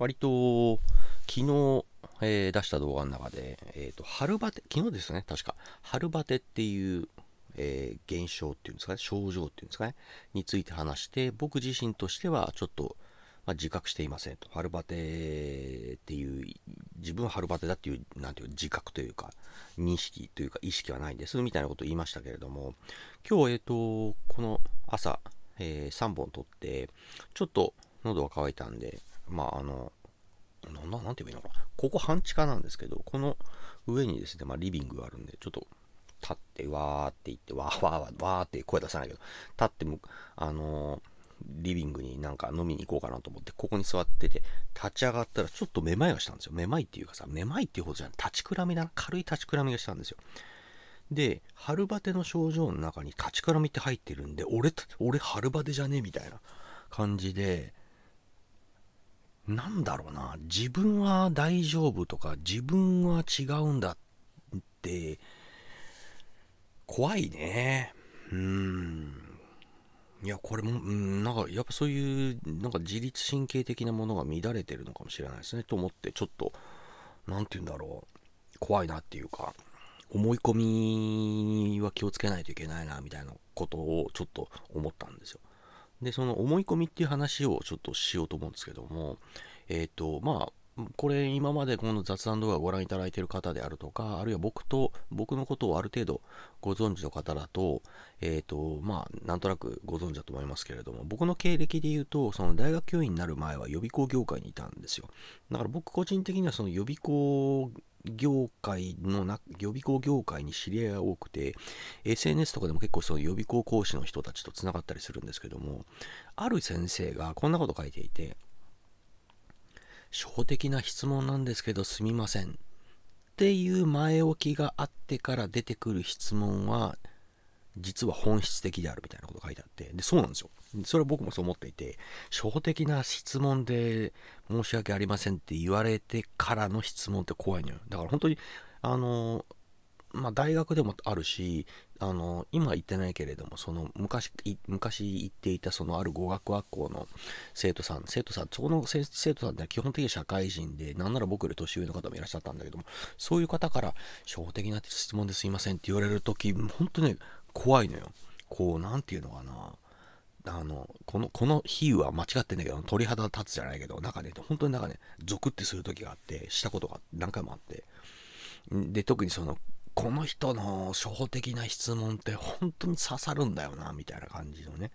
割と、昨日、えー、出した動画の中で、えーと、春バテ、昨日ですね、確か、春バテっていう、えー、現象っていうんですかね、症状っていうんですかね、について話して、僕自身としてはちょっと、まあ、自覚していませんと。春バテっていう、自分は春バテだっていう、なんていう自覚というか、認識というか、意識はないんです、みたいなことを言いましたけれども、今日、えっ、ー、と、この朝、えー、3本撮って、ちょっと喉が渇いたんで、まあ、あの、なんだ、なんて言えばいいのかな。ここ半地下なんですけど、この上にですね、まあ、リビングがあるんで、ちょっと立って、わーって言って、わーわーわーわーって声出さないけど、立っても、あのー、リビングになんか飲みに行こうかなと思って、ここに座ってて、立ち上がったらちょっとめまいがしたんですよ。めまいっていうかさ、めまいっていうほどじゃない、立ちくらみだな。軽い立ちくらみがしたんですよ。で、春バテの症状の中に立ちくらみって入ってるんで、俺、俺春バテじゃねみたいな感じで、なんだろうな、自分は大丈夫とか、自分は違うんだって、怖いね。うん。いや、これも、うん、なんか、やっぱそういう、なんか自律神経的なものが乱れてるのかもしれないですね、と思って、ちょっと、なんて言うんだろう、怖いなっていうか、思い込みは気をつけないといけないな、みたいなことをちょっと思ったんですよ。で、その思い込みっていう話をちょっとしようと思うんですけども、えっ、ー、と、まあ、これ今までこの雑談動画をご覧いただいている方であるとか、あるいは僕と、僕のことをある程度ご存知の方だと、えっ、ー、と、まあ、なんとなくご存知だと思いますけれども、僕の経歴で言うと、その大学教員になる前は予備校業界にいたんですよ。だから僕個人的にはその予備校業界のな、予備校業界に知り合いが多くて、SNS とかでも結構その予備校講師の人たちとつながったりするんですけども、ある先生がこんなこと書いていて、小的な質問なんですけどすみません。っていう前置きがあってから出てくる質問は、実は本質的であるみたいなこと書いてあって、で、そうなんですよ。それは僕もそう思っていて、初歩的な質問で申し訳ありませんって言われてからの質問って怖いのよ。だから本当に、あの、まあ、大学でもあるし、あの、今行ってないけれども、その昔、昔行っていたそのある語学学校の生徒さん、生徒さん、そこの生徒さんって基本的に社会人で、なんなら僕より年上の方もいらっしゃったんだけども、そういう方から、初歩的な質問ですいませんって言われるとき、本当ね、怖いのよ。こう、何て言うのかな。あの、この、この比喩は間違ってんだけど、鳥肌立つじゃないけど、なんかね、本当になんかね、ゾクってする時があって、したことが何回もあって。で、特にその、この人の初歩的な質問って本当に刺さるんだよな、みたいな感じのね、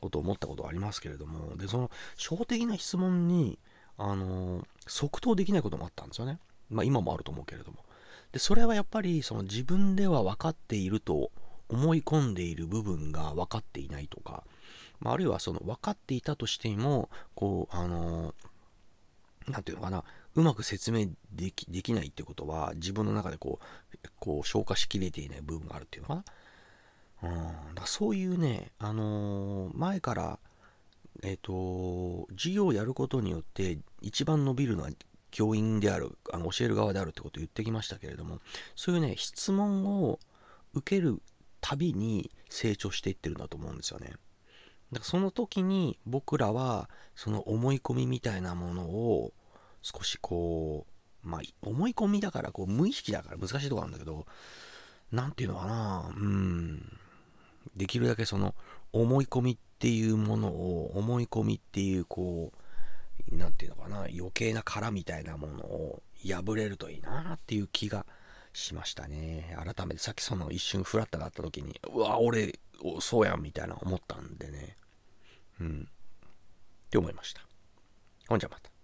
ことを思ったことありますけれども、で、その初歩的な質問に、あの、即答できないこともあったんですよね。まあ今もあると思うけれども。で、それはやっぱり、その自分では分かっていると思い込んでいる部分が分かっていないとか、まあ、あるいはその分かっていたとしても、こう、あの何なんていうのかな、うまく説明できできないってことは、自分の中でこう、こう消化しきれていない部分があるっていうのかな。うん、だそういうね、あの前から、えっ、ー、と、授業をやることによって、一番伸びるのは教員である、あの教える側であるってことを言ってきましたけれども、そういうね、質問を受けるたびに成長していってるんだと思うんですよね。だからその時に僕らはその思い込みみたいなものを少しこう、まあ、思い込みだからこう無意識だから難しいとこあるんだけど、何て言うのかな、うん、できるだけその思い込みっていうものを思い込みっていうこう、何て言うのかな、余計な殻みたいなものを破れるといいなっていう気がしましたね。改めて、さっきその一瞬フラッタがあった時に、うわ、俺、そうやん、みたいな思ったんでね。うん。って思いました。ほんじゃまた。